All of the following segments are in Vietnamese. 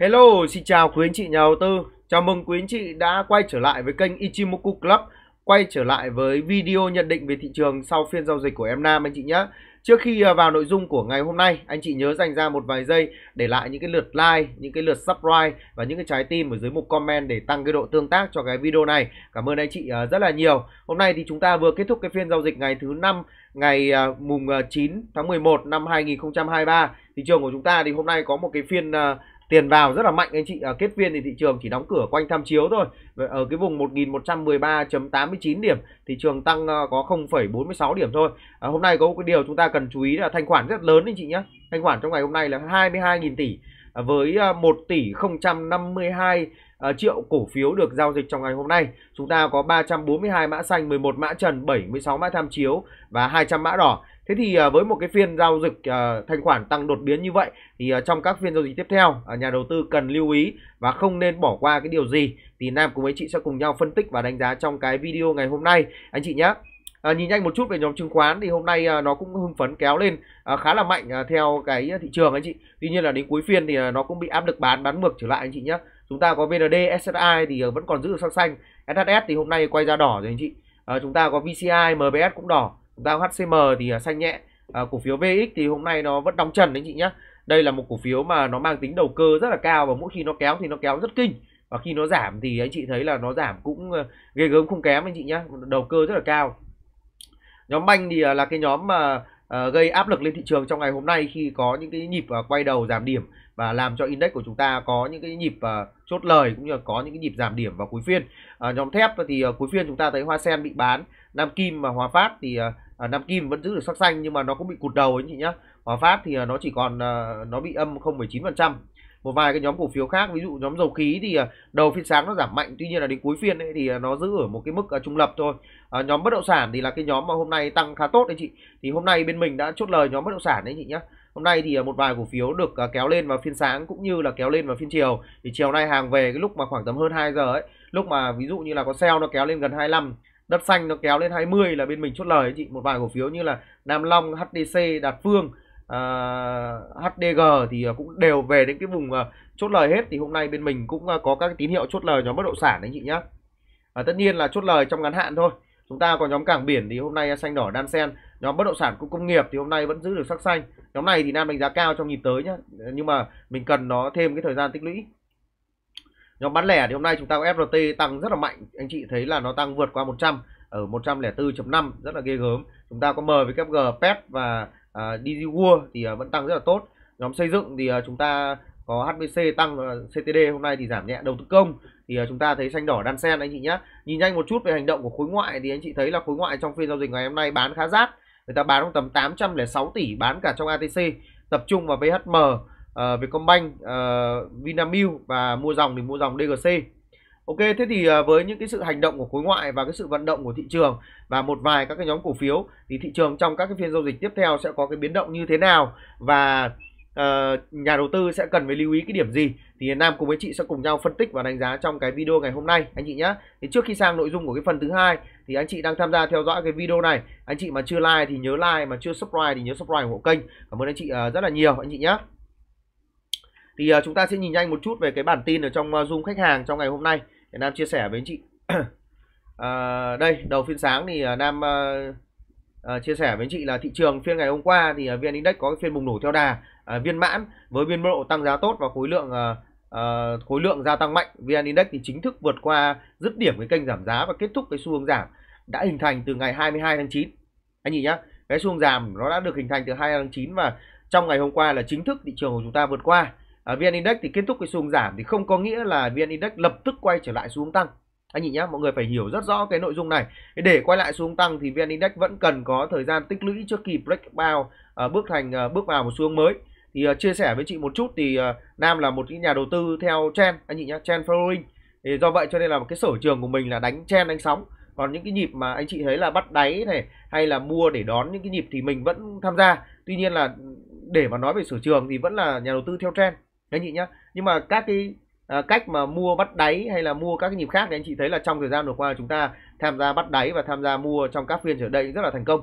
Hello, xin chào quý anh chị nhà đầu tư. Chào mừng quý anh chị đã quay trở lại với kênh Ichimoku Club, quay trở lại với video nhận định về thị trường sau phiên giao dịch của em Nam anh chị nhé. Trước khi à, vào nội dung của ngày hôm nay, anh chị nhớ dành ra một vài giây để lại những cái lượt like, những cái lượt subscribe và những cái trái tim ở dưới mục comment để tăng cái độ tương tác cho cái video này. Cảm ơn anh chị à, rất là nhiều. Hôm nay thì chúng ta vừa kết thúc cái phiên giao dịch ngày thứ năm ngày à, mùng 9 tháng 11 năm 2023. Thị trường của chúng ta thì hôm nay có một cái phiên tiền vào rất là mạnh anh chị à, kết phiên thì thị trường chỉ đóng cửa quanh tham chiếu thôi ở cái vùng 1113.89 điểm thị trường tăng ờ, có 0,46 điểm thôi à, hôm nay có một cái điều chúng ta cần chú ý là thanh khoản rất lớn anh chị nhé thanh khoản trong ngày hôm nay là 22.000 tỷ ờ, với 1 tỷ 052 triệu cổ phiếu được giao dịch trong ngày hôm nay. Chúng ta có 342 mã xanh, 11 mã trần, 76 mã tham chiếu và 200 mã đỏ. Thế thì à, với một cái phiên giao dịch à, thanh khoản tăng đột biến như vậy thì à, trong các phiên giao dịch tiếp theo nhà đầu tư cần lưu ý và không nên bỏ qua cái điều gì thì Nam cùng với chị sẽ cùng nhau phân tích và đánh giá trong cái video ngày hôm nay anh chị nhé. À, nhìn nhanh một chút về nhóm chứng khoán thì hôm nay à, nó cũng hưng phấn kéo lên à, khá là mạnh à, theo cái thị trường anh chị. Tuy nhiên là đến cuối phiên thì à, nó cũng bị áp lực bán bán ngược trở lại anh chị nhé. Chúng ta có VND, SSI thì à, vẫn còn giữ được sắc xanh. SHS thì hôm nay quay ra đỏ rồi anh chị. À, chúng ta có VCI, MBS cũng đỏ giao HCM thì à, xanh nhẹ à, cổ phiếu VX thì hôm nay nó vẫn đóng trần đấy chị nhá đây là một cổ phiếu mà nó mang tính đầu cơ rất là cao và mỗi khi nó kéo thì nó kéo rất kinh và khi nó giảm thì anh chị thấy là nó giảm cũng à, ghê gớm không kém anh chị nhá đầu cơ rất là cao nhóm banh thì à, là cái nhóm mà gây áp lực lên thị trường trong ngày hôm nay khi có những cái nhịp quay đầu giảm điểm và làm cho index của chúng ta có những cái nhịp chốt lời cũng như là có những cái nhịp giảm điểm vào cuối phiên nhóm thép thì cuối phiên chúng ta thấy hoa sen bị bán nam kim và hòa phát thì à, Nam Kim vẫn giữ được sắc xanh nhưng mà nó cũng bị cụt đầu anh chị nhá Hòa Phát thì à, nó chỉ còn à, nó bị âm 0,9% một vài cái nhóm cổ phiếu khác ví dụ nhóm dầu khí thì à, đầu phiên sáng nó giảm mạnh tuy nhiên là đến cuối phiên ấy thì à, nó giữ ở một cái mức trung lập thôi à, nhóm bất động sản thì là cái nhóm mà hôm nay tăng khá tốt đấy chị thì hôm nay bên mình đã chốt lời nhóm bất động sản đấy chị nhé hôm nay thì một vài cổ phiếu được kéo lên vào phiên sáng cũng như là kéo lên vào phiên chiều thì chiều nay hàng về cái lúc mà khoảng tầm hơn 2 giờ ấy lúc mà ví dụ như là có sale nó kéo lên gần 25 đất xanh nó kéo lên 20 là bên mình chốt lời chị một vài cổ phiếu như là Nam Long HDC Đạt Phương uh, à, HDG thì à, cũng đều về đến cái vùng uh, chốt lời hết thì hôm nay bên mình cũng uh, có các tín hiệu chốt lời nhóm bất động sản anh chị nhá à, tất nhiên là chốt lời trong ngắn hạn thôi chúng ta còn nhóm cảng biển thì hôm nay xanh đỏ đan sen nhóm bất động sản cũng công nghiệp thì hôm nay vẫn giữ được sắc xanh nhóm này thì nam đánh giá cao trong nhịp tới nhá ờ, nhưng mà mình cần nó thêm cái thời gian tích lũy Nhóm bán lẻ thì hôm nay chúng ta có FRT tăng rất là mạnh. Anh chị thấy là nó tăng vượt qua 100 ở 104.5 rất là ghê gớm. Chúng ta có MWG, PEP và uh, à, DigiWorld thì uh, vẫn tăng rất là tốt. Nhóm xây dựng thì uh, chúng ta có HBC tăng CTD hôm nay thì giảm nhẹ đầu tư công thì chúng ta thấy xanh đỏ đan sen anh chị nhé nhìn nhanh một chút về hành động của khối ngoại thì anh chị thấy là khối ngoại trong phiên giao dịch ngày hôm nay bán khá rát người ta bán trong tầm 806 tỷ bán cả trong ATC tập trung vào VHM uh, Vietcombank, uh, Vinamilk và mua dòng thì mua dòng DGC. Ok, thế thì ờ, với những cái sự hành động của khối ngoại và cái sự vận động của thị trường và một vài các cái nhóm cổ phiếu thì thị trường trong các cái phiên giao dịch tiếp theo sẽ có cái biến động như thế nào và uh, nhà đầu tư sẽ cần phải lưu ý cái điểm gì thì Nam cùng với chị sẽ cùng nhau phân tích và đánh giá trong cái video ngày hôm nay anh chị nhé. Thì trước khi sang nội dung của cái phần thứ hai thì anh chị đang tham gia theo dõi cái video này, anh chị mà chưa like thì nhớ like mà chưa subscribe thì nhớ subscribe ủng hộ kênh. Cảm ơn anh chị rất là nhiều anh chị nhé thì uh, chúng ta sẽ nhìn nhanh một chút về cái bản tin ở trong uh, zoom khách hàng trong ngày hôm nay để nam chia sẻ với anh chị uh, đây đầu phiên sáng thì uh, nam uh, uh, chia sẻ với anh chị là thị trường phiên ngày hôm qua thì uh, vn index có cái phiên bùng nổ theo đà uh, viên mãn với biên độ tăng giá tốt và khối lượng uh, uh, khối lượng gia tăng mạnh vn index thì chính thức vượt qua dứt điểm cái kênh giảm giá và kết thúc cái xu hướng giảm đã hình thành từ ngày 22 tháng 9 anh nhìn nhá cái xu hướng giảm nó đã được hình thành từ 22 tháng 9 và trong ngày hôm qua là chính thức thị trường của chúng ta vượt qua à, vn index thì kết thúc cái xu hướng giảm thì không có nghĩa là vn index lập tức quay trở lại xu hướng tăng anh chị nhá mọi người phải hiểu rất rõ cái nội dung này để quay lại xuống tăng thì vn index vẫn cần có thời gian tích lũy trước kỳ Breakout bao ờ, bước thành uh, bước vào một xu hướng mới thì uh, chia sẻ với chị một chút thì uh, nam là một cái nhà đầu tư theo trend anh chị nhá trend following thì do vậy cho nên là một cái sở trường của mình là đánh trend đánh sóng còn những cái nhịp mà anh chị thấy là bắt đáy này hay là mua để đón những cái nhịp thì mình vẫn tham gia tuy nhiên là để mà nói về sở trường thì vẫn là nhà đầu tư theo trend anh chị nhá nhưng mà các cái à, cách mà mua bắt đáy hay là mua các cái nhịp khác thì anh chị thấy là trong thời gian vừa qua chúng ta tham gia bắt đáy và tham gia mua trong các phiên trở đây rất là thành công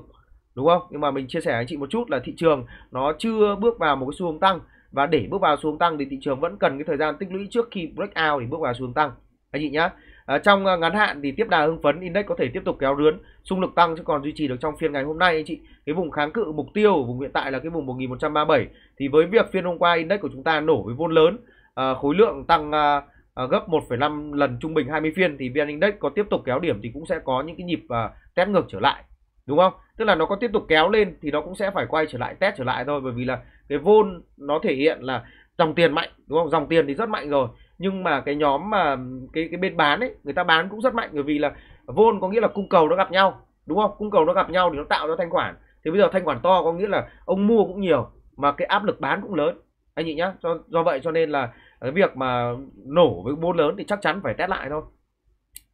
đúng không nhưng mà mình chia sẻ anh chị một chút là thị trường nó chưa bước vào một cái xu hướng tăng và để bước vào xu hướng tăng thì thị trường vẫn cần cái thời gian tích lũy trước khi break out để bước vào xu hướng tăng anh chị nhá À, trong ờ, ngắn hạn thì tiếp đà hưng phấn index có thể tiếp tục kéo rướn xung lực tăng chứ còn duy trì được trong phiên ngày hôm nay anh chị cái vùng kháng cự mục tiêu vùng hiện tại là cái vùng 1137 thì với việc phiên hôm qua index của chúng ta nổ với vốn lớn à, khối lượng tăng à, à, gấp 1,5 lần trung bình 20 phiên thì VN Index có tiếp tục kéo điểm thì cũng sẽ có những cái nhịp à, test ngược trở lại đúng không tức là nó có tiếp tục kéo lên thì nó cũng sẽ phải quay trở lại test trở lại thôi bởi vì là cái vôn nó thể hiện là dòng tiền mạnh đúng không dòng tiền thì rất mạnh rồi nhưng mà cái nhóm mà cái cái bên bán ấy người ta bán cũng rất mạnh bởi vì là vôn có nghĩa là cung cầu nó gặp nhau đúng không cung cầu nó gặp nhau thì nó tạo ra thanh khoản thì bây giờ thanh khoản to có nghĩa là ông mua cũng nhiều mà cái áp lực bán cũng lớn anh chị nhá do, do vậy cho nên là cái việc mà nổ với vốn lớn thì chắc chắn phải test lại thôi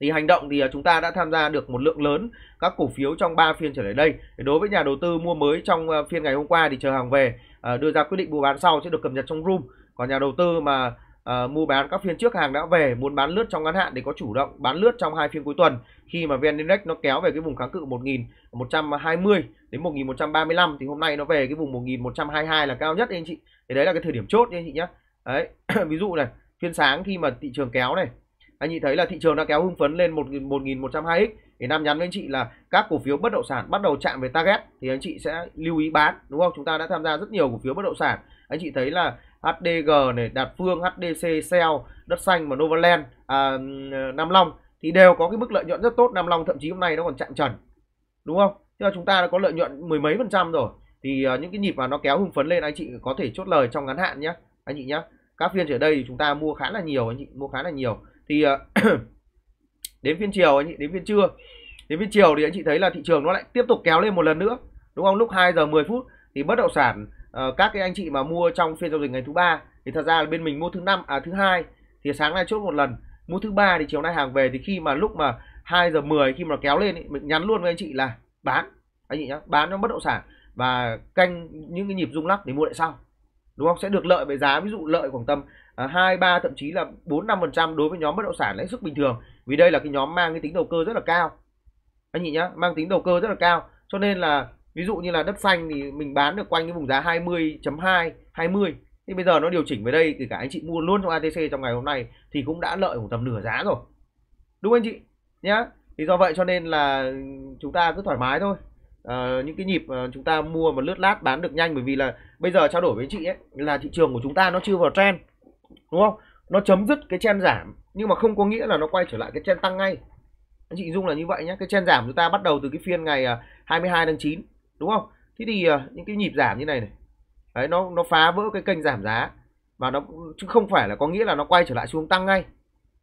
thì hành động thì chúng ta đã tham gia được một lượng lớn các cổ phiếu trong 3 phiên trở lại đây đối với nhà đầu tư mua mới trong ờ, phiên ngày hôm qua thì chờ hàng về ờ, đưa ra quyết định mua bán sau sẽ được cập nhật trong room còn nhà đầu tư mà uh, mua bán các phiên trước hàng đã về muốn bán lướt trong ngắn hạn để có chủ động bán lướt trong hai phiên cuối tuần khi mà VN Index nó kéo về cái vùng kháng cự 1120 đến 1135 thì hôm nay nó về cái vùng 1122 là cao nhất anh chị. Thì đấy là cái thời điểm chốt anh chị nhé. Đấy, ví dụ này, phiên sáng khi mà thị trường kéo này, anh chị thấy là thị trường đã kéo hưng phấn lên 1120x thì Nam nhắn với anh chị là các cổ phiếu bất động sản bắt đầu chạm về target thì anh chị sẽ lưu ý bán đúng không? Chúng ta đã tham gia rất nhiều cổ phiếu bất động sản. Anh chị thấy là HDG này, Đạt Phương, HDC, Cell, Đất Xanh và Novaland, à, Nam Long thì đều có cái mức lợi nhuận rất tốt. Nam Long thậm chí hôm nay nó còn chạm trần. Đúng không? Thế là chúng ta đã có lợi nhuận mười mấy phần trăm rồi. Thì à, những cái nhịp mà nó kéo hưng phấn lên anh chị có thể chốt lời trong ngắn hạn nhé. Anh chị nhé. Các phiên trở đây thì chúng ta mua khá là nhiều anh chị, mua khá là nhiều. Thì à, đến phiên chiều anh chị, đến phiên trưa. Đến phiên chiều thì anh chị thấy là thị trường nó lại tiếp tục kéo lên một lần nữa. Đúng không? Lúc 2 giờ 10 phút thì bất động sản Ờ, các cái anh chị mà mua trong phiên giao dịch ngày thứ ba thì thật ra là bên mình mua thứ năm à thứ hai thì sáng nay chốt một lần mua thứ ba thì chiều nay hàng về thì khi mà lúc mà 2 giờ 10 khi mà nó kéo lên ý, mình nhắn luôn với anh chị là bán anh chị nhá bán trong bất động sản và canh những cái nhịp rung lắc để mua lại sau đúng không sẽ được lợi về giá ví dụ lợi khoảng tầm à, hai ba thậm chí là bốn năm phần trăm đối với nhóm bất động sản lãi suất bình thường vì đây là cái nhóm mang cái tính đầu cơ rất là cao anh chị nhá mang tính đầu cơ rất là cao cho nên là ví dụ như là đất xanh thì mình bán được quanh cái vùng giá 20.2 20 thì bây giờ nó điều chỉnh về đây thì cả anh chị mua luôn trong ATC trong ngày hôm nay thì cũng đã lợi khoảng tầm nửa giá rồi đúng anh chị nhá thì do vậy cho nên là chúng ta cứ thoải mái thôi à, những cái nhịp ờ, chúng ta mua mà lướt lát bán được nhanh bởi vì là bây giờ trao đổi với chị ấy là thị trường của chúng ta nó chưa vào trend đúng không nó chấm dứt cái trend giảm nhưng mà không có nghĩa là nó quay trở lại cái trend tăng ngay anh chị dung là như vậy nhé cái trend giảm chúng ta bắt đầu từ cái phiên ngày 22 ờ, tháng 9 đúng không thế thì uh, những cái nhịp giảm như này này đấy nó nó phá vỡ cái kênh giảm giá và nó chứ không phải là có nghĩa là nó quay trở lại xuống tăng ngay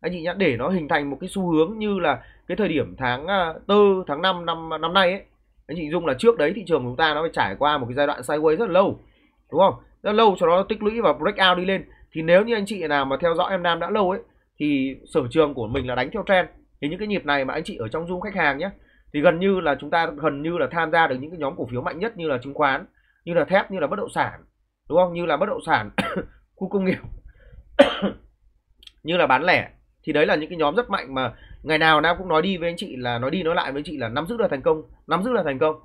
anh chị nhá để nó hình thành một cái xu hướng như là cái thời điểm tháng ờ, tư tháng 5 năm năm nay ấy anh chị dung là trước đấy thị trường chúng ta nó phải trải qua một cái giai đoạn sideways rất là lâu đúng không rất lâu cho nó tích lũy và breakout đi lên thì nếu như anh chị nào mà theo dõi em nam đã lâu ấy thì sở trường của mình là đánh theo trend thì những cái nhịp này mà anh chị ở trong dung khách hàng nhé thì gần như là chúng ta gần như là tham gia được những cái nhóm cổ phiếu mạnh nhất như là chứng khoán như là thép như là bất động sản đúng không như là bất động sản khu công nghiệp như là bán lẻ thì đấy là những cái nhóm rất mạnh mà ngày nào nam cũng nói đi với anh chị là nói đi nói lại với anh chị là nắm giữ là thành công nắm giữ là thành công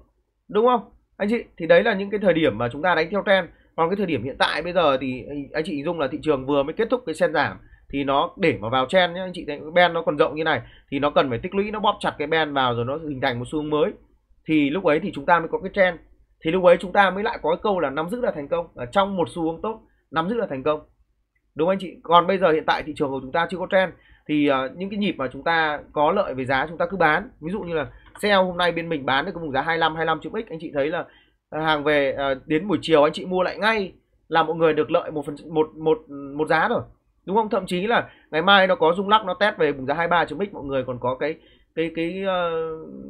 đúng không anh chị thì đấy là những cái thời điểm mà chúng ta đánh theo trend còn cái thời điểm hiện tại bây giờ thì anh chị hình dung là thị trường vừa mới kết thúc cái sen giảm thì nó để mà vào chen nhá anh chị thấy ben nó còn rộng như này thì nó cần phải tích lũy nó bóp chặt cái ben vào rồi nó hình thành một xu hướng mới thì lúc ấy thì chúng ta mới có cái chen thì lúc ấy chúng ta mới lại có cái câu là nắm giữ là thành công ở trong một xu hướng tốt nắm giữ là thành công đúng không anh chị còn bây giờ hiện tại thị trường của chúng ta chưa có trend thì uh, những cái nhịp mà chúng ta có lợi về giá chúng ta cứ bán ví dụ như là sale hôm nay bên mình bán được cái vùng giá 25 25 triệu x anh chị thấy là ờ, hàng về uh, đến buổi chiều anh chị mua lại ngay là mọi người được lợi một phần một một một giá rồi đúng không thậm chí là ngày mai nó có rung lắc nó test về vùng giá 23 chấm x mọi người còn có cái cái cái ờ,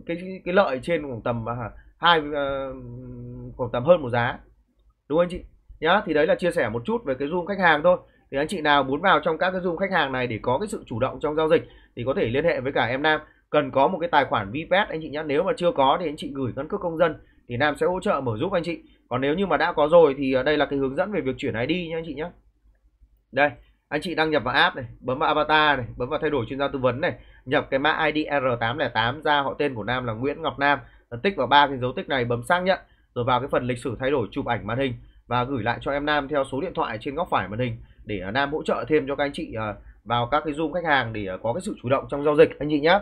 cái cái, cái lợi trên khoảng tầm à, hai ờ, khoảng tầm hơn một giá đúng không anh chị nhá thì đấy là chia sẻ một chút về cái zoom khách hàng thôi thì anh chị nào muốn vào trong các cái zoom khách hàng này để có cái sự chủ động trong giao dịch thì có thể liên hệ với cả em Nam cần có một cái tài khoản VPS anh chị nhá nếu mà chưa có thì anh chị gửi căn cước công dân thì Nam sẽ hỗ trợ mở giúp anh chị còn nếu như mà đã có rồi thì à, đây là cái hướng dẫn về việc chuyển ID nhá anh chị nhá đây anh chị đăng nhập vào app này bấm vào avatar này bấm vào thay đổi chuyên gia tư vấn này nhập cái mã ID R808 ra họ tên của Nam là Nguyễn Ngọc Nam tích vào ba cái dấu tích này bấm xác nhận rồi vào cái phần lịch sử thay đổi chụp ảnh màn hình và gửi lại cho em Nam theo số điện thoại trên góc phải màn hình để à, Nam hỗ trợ thêm cho các anh chị à, vào các cái zoom khách hàng để à, có cái sự chủ động trong giao dịch anh chị nhé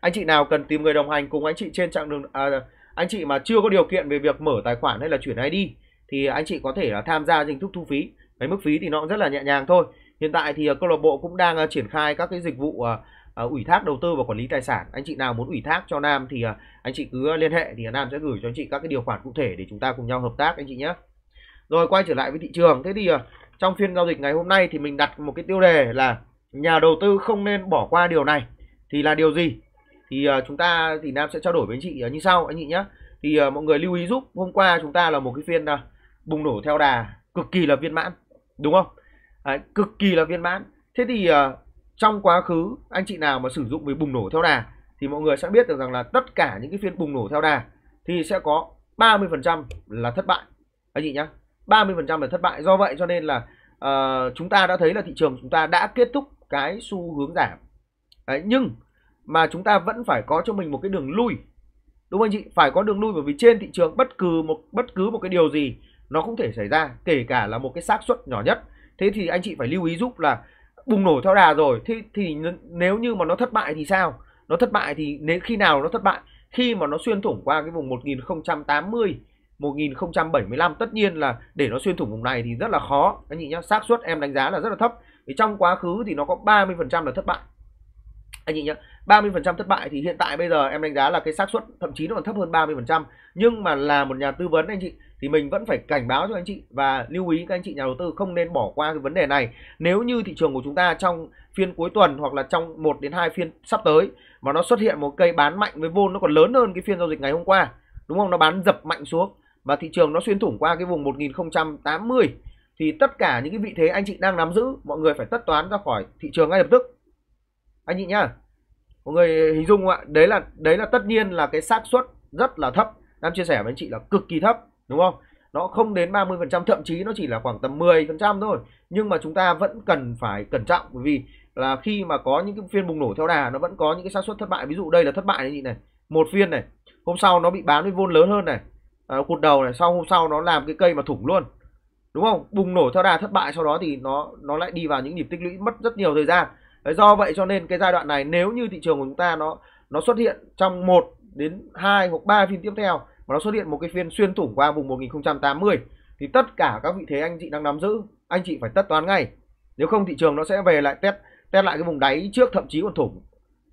anh chị nào cần tìm người đồng hành cùng anh chị trên chặng đường à, anh chị mà chưa có điều kiện về việc mở tài khoản hay là chuyển ID thì anh chị có thể là tham gia hình thức thu phí cái mức phí thì nó cũng rất là nhẹ nhàng thôi Hiện tại thì à, câu lạc bộ cũng đang à, triển khai các cái dịch vụ à, ủy thác đầu tư và quản lý tài sản. Anh chị nào muốn ủy thác cho Nam thì anh chị cứ liên hệ thì Nam sẽ gửi cho anh chị các cái điều khoản cụ thể để chúng ta cùng nhau hợp tác anh chị nhé. Rồi quay trở lại với thị trường. Thế thì trong phiên giao dịch ngày hôm nay thì mình đặt một cái tiêu đề là nhà đầu tư không nên bỏ qua điều này thì là điều gì? Thì chúng ta thì Nam sẽ trao đổi với anh chị như sau anh chị nhé. Thì mọi người lưu ý giúp hôm qua chúng ta là một cái phiên bùng nổ theo đà cực kỳ là viên mãn đúng không? Đấy, cực kỳ là viên mãn thế thì uh, trong quá khứ anh chị nào mà sử dụng với bùng nổ theo đà thì mọi người sẽ biết được rằng là tất cả những cái phiên bùng nổ theo đà thì sẽ có 30% là thất bại anh chị nhá 30% là thất bại do vậy cho nên là uh, chúng ta đã thấy là thị trường chúng ta đã kết thúc cái xu hướng giảm Đấy, nhưng mà chúng ta vẫn phải có cho mình một cái đường lui đúng không anh chị phải có đường lui bởi vì trên thị trường bất cứ một bất cứ một cái điều gì nó cũng thể xảy ra kể cả là một cái xác suất nhỏ nhất thế thì anh chị phải lưu ý giúp là bùng nổ theo đà rồi thế thì nếu như mà nó thất bại thì sao nó thất bại thì nếu khi nào nó thất bại khi mà nó xuyên thủng qua cái vùng 1080 1075 tất nhiên là để nó xuyên thủng vùng này thì rất là khó anh chị nhá xác suất em đánh giá là rất là thấp vì trong quá khứ thì nó có 30% là thất bại anh chị nhá 30% thất bại thì hiện tại bây giờ em đánh giá là cái xác suất thậm chí nó còn thấp hơn 30% nhưng mà là một nhà tư vấn anh chị thì mình vẫn phải cảnh báo cho anh chị và lưu ý các anh chị nhà đầu tư không nên bỏ qua cái vấn đề này. Nếu như thị trường của chúng ta trong phiên cuối tuần hoặc là trong 1 đến 2 phiên sắp tới mà nó xuất hiện một cây bán mạnh với vol nó còn lớn hơn cái phiên giao dịch ngày hôm qua, đúng không? Nó bán dập mạnh xuống và thị trường nó xuyên thủng qua cái vùng 1080 thì tất cả những cái vị thế anh chị đang nắm giữ mọi người phải tất toán ra khỏi thị trường ngay lập tức. Anh chị nhá. Mọi người hình dung không ạ? Đấy là đấy là tất nhiên là cái xác suất rất là thấp. Nam chia sẻ với anh chị là cực kỳ thấp đúng không nó không đến 30% thậm chí nó chỉ là khoảng tầm 10% thôi nhưng mà chúng ta vẫn cần phải cẩn trọng bởi vì là khi mà có những cái phiên bùng nổ theo đà nó vẫn có những cái xác suất thất bại ví dụ đây là thất bại gì này một phiên này hôm sau nó bị bán với vôn lớn hơn này à, cụt đầu này sau hôm sau nó làm cái cây mà thủng luôn đúng không bùng nổ theo đà thất bại sau đó thì nó nó lại đi vào những nhịp tích lũy mất rất nhiều thời gian Đấy, do vậy cho nên cái giai đoạn này nếu như thị trường của chúng ta nó nó xuất hiện trong một đến hai hoặc ba phiên tiếp theo mà nó xuất hiện một cái phiên xuyên thủng qua vùng 1080 thì tất cả các vị thế anh chị đang nắm giữ anh chị phải tất toán ngay nếu không thị trường nó sẽ về lại test test lại cái vùng đáy trước thậm chí còn thủng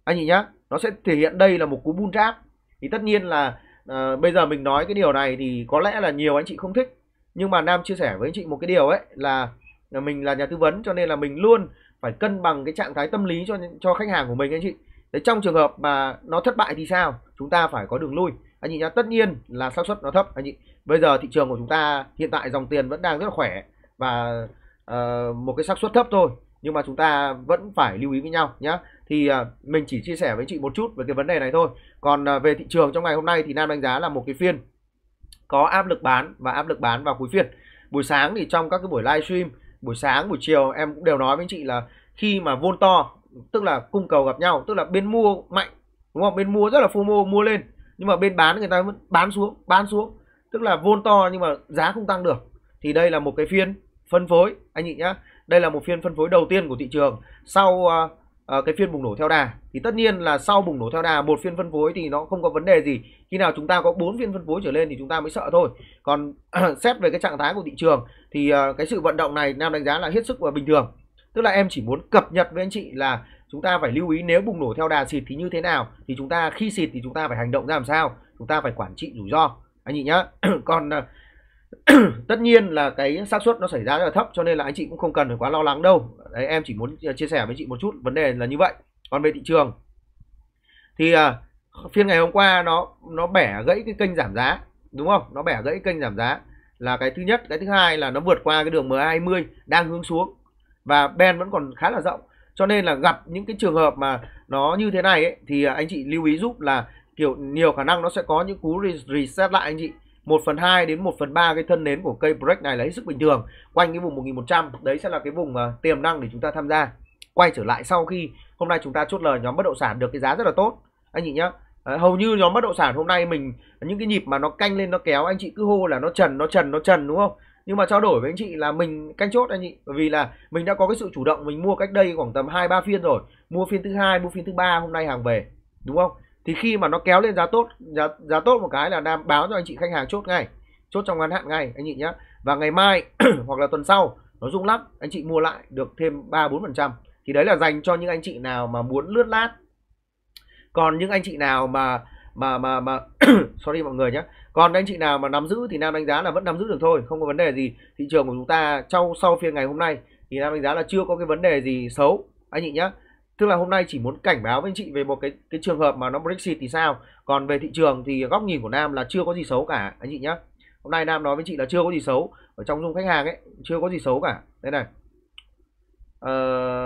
anh chị nhá nó sẽ thể hiện đây là một cú bull trap thì tất nhiên là uh, bây giờ mình nói cái điều này thì có lẽ là nhiều anh chị không thích nhưng mà nam chia sẻ với anh chị một cái điều ấy là, là mình là nhà tư vấn cho nên là mình luôn phải cân bằng cái trạng thái tâm lý cho cho khách hàng của mình anh chị Đấy, trong trường hợp mà nó thất bại thì sao chúng ta phải có đường lui anh chị nhá tất nhiên là xác suất nó thấp anh chị bây giờ thị trường của chúng ta hiện tại dòng tiền vẫn đang rất là khỏe và uh, một cái xác suất thấp thôi nhưng mà chúng ta vẫn phải lưu ý với nhau nhá thì uh, mình chỉ chia sẻ với chị một chút về cái vấn đề này thôi còn uh, về thị trường trong ngày hôm nay thì nam đánh giá là một cái phiên có áp lực bán và áp lực bán vào cuối phiên buổi sáng thì trong các cái buổi livestream buổi sáng buổi chiều em cũng đều nói với chị là khi mà vôn to tức là cung cầu gặp nhau tức là bên mua mạnh đúng không bên mua rất là phô mô mua lên nhưng mà bên bán người ta vẫn bán xuống bán xuống tức là vôn to nhưng mà giá không tăng được thì đây là một cái phiên phân phối anh chị nhá đây là một phiên phân phối đầu tiên của thị trường sau uh, uh, cái phiên bùng nổ theo đà thì tất nhiên là sau bùng nổ theo đà một phiên phân phối thì nó không có vấn đề gì khi nào chúng ta có bốn phiên phân phối trở lên thì chúng ta mới sợ thôi còn xét về cái trạng thái của thị trường thì uh, cái sự vận động này nam đánh giá là hết sức và bình thường tức là em chỉ muốn cập nhật với anh chị là chúng ta phải lưu ý nếu bùng nổ theo đà xịt thì như thế nào thì chúng ta khi xịt thì chúng ta phải hành động ra làm sao chúng ta phải quản trị rủi ro anh chị nhá còn à, tất nhiên là cái xác suất nó xảy ra rất là thấp cho nên là anh chị cũng không cần phải quá lo lắng đâu đấy em chỉ muốn à, chia sẻ với chị một chút vấn đề là như vậy còn về thị trường thì à, phiên ngày hôm qua nó nó bẻ gãy cái kênh giảm giá đúng không nó bẻ gãy kênh giảm giá là cái thứ nhất cái thứ hai là nó vượt qua cái đường MA20 đang hướng xuống và ben vẫn còn khá là rộng cho nên là gặp những cái trường hợp mà nó như thế này ấy, thì anh chị lưu ý giúp là kiểu nhiều khả năng nó sẽ có những cú reset lại anh chị 1 phần 2 đến 1 phần 3 cái thân nến của cây break này là hết sức bình thường quanh cái vùng 1100 đấy sẽ là cái vùng à, tiềm năng để chúng ta tham gia quay trở lại sau khi hôm nay chúng ta chốt lời nhóm bất động sản được cái giá rất là tốt anh chị nhá hầu như nhóm bất động sản hôm nay mình những cái nhịp mà nó canh lên nó kéo anh chị cứ hô là nó trần nó trần nó trần đúng không nhưng mà trao đổi với anh chị là mình canh chốt anh chị bởi vì là mình đã có cái sự chủ động mình mua cách đây khoảng tầm hai ba phiên rồi mua phiên thứ hai mua phiên thứ ba hôm nay hàng về đúng không thì khi mà nó kéo lên giá tốt giá giá tốt một cái là nam báo cho anh chị khách hàng chốt ngay chốt trong ngắn hạn ngay anh chị nhé và ngày mai hoặc là tuần sau nó rung lắc anh chị mua lại được thêm ba bốn phần trăm thì đấy là dành cho những anh chị nào mà muốn lướt lát còn những anh chị nào mà mà mà mà sorry mọi người nhé còn anh chị nào mà nắm giữ thì nam đánh giá là vẫn nắm giữ được thôi không có vấn đề gì thị trường của chúng ta trong sau phiên ngày hôm nay thì nam đánh giá là chưa có cái vấn đề gì xấu anh chị nhé tức là hôm nay chỉ muốn cảnh báo với anh chị về một cái cái trường hợp mà nó Brexit thì sao còn về thị trường thì góc nhìn của Nam là chưa có gì xấu cả anh chị nhé hôm nay Nam nói với chị là chưa có gì xấu ở trong dung khách hàng ấy chưa có gì xấu cả đây này ờ,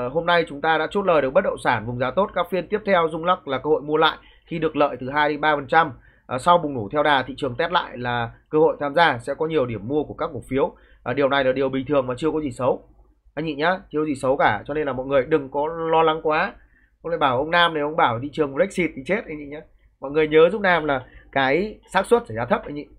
hôm nay chúng ta đã chốt lời được bất động sản vùng giá tốt các phiên tiếp theo dung lắc là cơ hội mua lại khi được lợi từ 2 đến 3 phần trăm à, sau bùng nổ theo đà thị trường test lại là cơ hội tham gia sẽ có nhiều điểm mua của các cổ phiếu à, điều này là điều bình thường mà chưa có gì xấu anh nhị nhá chưa có gì xấu cả cho nên là mọi người đừng có lo lắng quá không lại bảo ông nam này ông bảo thị trường brexit thì chết anh nhị nhá mọi người nhớ giúp nam là cái xác suất xảy ra thấp anh nhị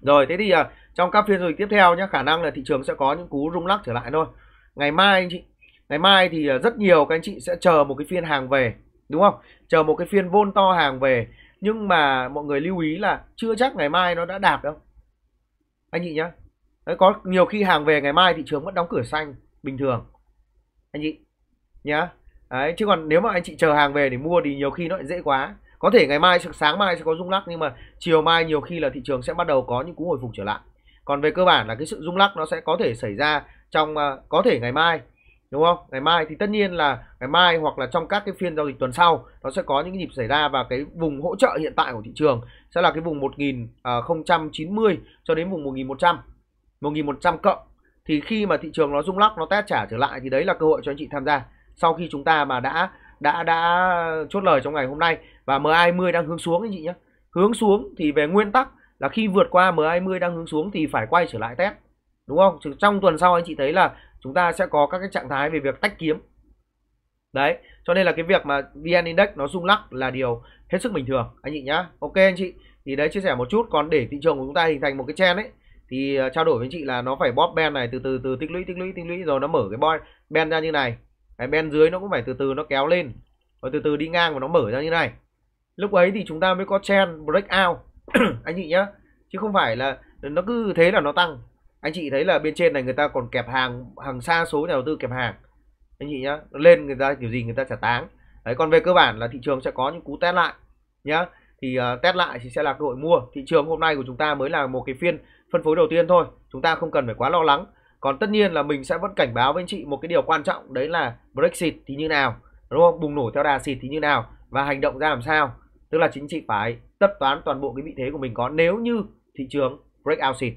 rồi thế thì à, trong các phiên giao dịch tiếp theo nhé khả năng là thị trường sẽ có những cú rung lắc trở lại thôi ngày mai anh chị ngày mai thì ờ, rất nhiều các anh chị sẽ chờ một cái phiên hàng về đúng không chờ một cái phiên vôn to hàng về nhưng mà mọi người lưu ý là chưa chắc ngày mai nó đã đạp đâu anh chị nhá Đấy, có nhiều khi hàng về ngày mai thị trường vẫn đóng cửa xanh bình thường anh chị nhá Đấy, chứ còn nếu mà anh chị chờ hàng về để mua thì nhiều khi nó lại dễ quá có thể ngày mai sáng mai sẽ có rung lắc nhưng mà chiều mai nhiều khi là thị trường sẽ bắt đầu có những cú hồi phục trở lại còn về cơ bản là cái sự rung lắc nó sẽ có thể xảy ra trong ờ, có thể ngày mai đúng không ngày mai thì tất nhiên là ngày mai hoặc là trong các cái phiên giao dịch tuần sau nó sẽ có những nhịp xảy ra và cái vùng hỗ trợ hiện tại của thị trường sẽ là cái vùng 1090 à, cho đến vùng 1100 1100 cộng thì khi mà thị trường nó rung lắc nó test trả trở lại thì đấy là cơ hội cho anh chị tham gia sau khi chúng ta mà đã đã đã chốt lời trong ngày hôm nay và MA20 đang hướng xuống anh chị nhé hướng xuống thì về nguyên tắc là khi vượt qua MA20 đang hướng xuống thì phải quay trở lại test đúng không Chứ trong tuần sau anh chị thấy là chúng ta sẽ có các cái trạng thái về việc tách kiếm đấy cho nên là cái việc mà vn index nó rung lắc là điều hết sức bình thường anh chị nhá ok anh chị thì đấy chia sẻ một chút còn để thị trường của chúng ta hình thành một cái trend ấy thì ờ, trao đổi với anh chị là nó phải bóp ben này từ từ từ tích lũy tích lũy tích lũy rồi nó mở cái boy ben ra như này cái ben dưới nó cũng phải từ từ nó kéo lên rồi từ từ đi ngang và nó mở ra như này lúc ấy thì chúng ta mới có trend breakout anh chị nhá chứ không phải là nó cứ thế là nó tăng anh chị thấy là bên trên này người ta còn kẹp hàng hàng xa số nhà đầu tư kẹp hàng anh chị nhá lên người ta kiểu gì người ta trả táng đấy còn về cơ bản là thị trường sẽ có những cú test lại nhá thì uh, test lại thì sẽ là cơ hội mua thị trường hôm nay của chúng ta mới là một cái phiên phân phối đầu tiên thôi chúng ta không cần phải quá lo lắng còn tất nhiên là mình sẽ vẫn cảnh báo với anh chị một cái điều quan trọng đấy là brexit thì như nào đúng không bùng nổ theo đà xịt thì như nào và hành động ra làm sao tức là chính trị phải tất toán toàn bộ cái vị thế của mình có nếu như thị trường break out xịt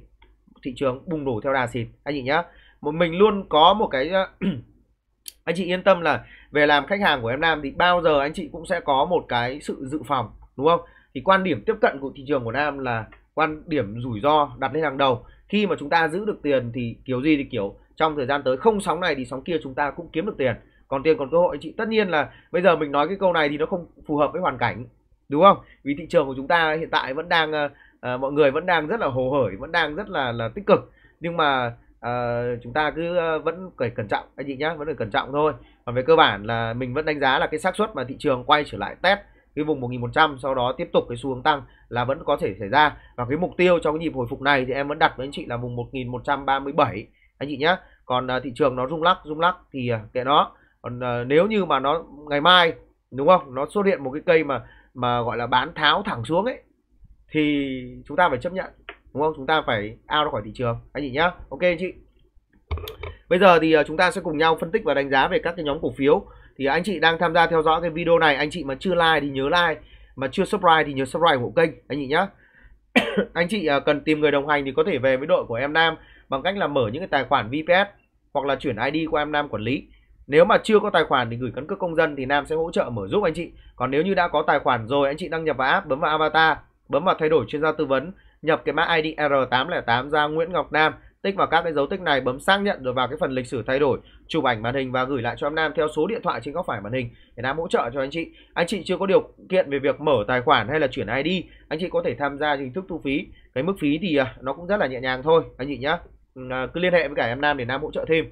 thị trường bùng nổ theo đà xịt anh chị nhá một mình luôn có một cái ờ, anh chị yên tâm là về làm khách hàng của em Nam thì bao giờ anh chị cũng sẽ có một cái sự dự phòng đúng không thì quan điểm tiếp cận của thị trường của Nam là quan điểm rủi ro đặt lên hàng đầu khi mà chúng ta giữ được tiền thì kiểu gì thì kiểu trong thời gian tới không sóng này thì sóng kia chúng ta cũng kiếm được tiền còn tiền còn cơ hội anh chị tất nhiên là bây giờ mình nói cái câu này thì nó không phù hợp với hoàn cảnh đúng không vì thị trường của chúng ta hiện tại vẫn đang ờ, à, mọi người vẫn đang rất là hồ hởi vẫn đang rất là là tích cực nhưng mà à, chúng ta cứ ờ, vẫn phải cẩn trọng anh chị nhé, vẫn phải cẩn trọng thôi còn về cơ bản là mình vẫn đánh giá là cái xác suất mà thị trường quay trở lại test cái vùng 1100 sau đó tiếp tục cái xu hướng tăng là vẫn có thể xảy ra và cái mục tiêu trong cái nhịp hồi phục này thì em vẫn đặt với anh chị là vùng 1137 anh chị nhé. còn à, thị trường nó rung lắc rung lắc thì à, kệ nó còn à, nếu như mà nó ngày mai đúng không nó xuất hiện một cái cây mà mà gọi là bán tháo thẳng xuống ấy thì chúng ta phải chấp nhận đúng không chúng ta phải ao ra khỏi thị trường anh chị nhá ok anh chị bây giờ thì à, chúng ta sẽ cùng nhau phân tích và đánh giá về các cái nhóm cổ phiếu thì anh chị đang tham gia theo dõi cái video này anh chị mà chưa like thì nhớ like mà chưa subscribe thì nhớ subscribe ủng hộ kênh anh chị nhá anh chị à, cần tìm người đồng hành thì có thể về với đội của em Nam bằng cách là mở những cái tài khoản VPS hoặc là chuyển ID của em Nam quản lý nếu mà chưa có tài khoản thì gửi căn cước công dân thì Nam sẽ hỗ trợ mở giúp anh chị còn nếu như đã có tài khoản rồi anh chị đăng nhập vào app bấm vào avatar bấm vào thay đổi chuyên gia tư vấn, nhập cái mã ID R808 ra Nguyễn Ngọc Nam, tích vào các cái dấu tích này, bấm xác nhận rồi vào cái phần lịch sử thay đổi, chụp ảnh màn hình và gửi lại cho em Nam theo số điện thoại trên góc phải màn hình để Nam hỗ trợ cho anh chị. Anh chị chưa có điều kiện về việc mở tài khoản hay là chuyển ID, anh chị có thể tham gia hình thức thu phí. Cái mức phí thì à, nó cũng rất là nhẹ nhàng thôi anh chị nhá. À, cứ liên hệ với cả em Nam để Nam hỗ trợ thêm.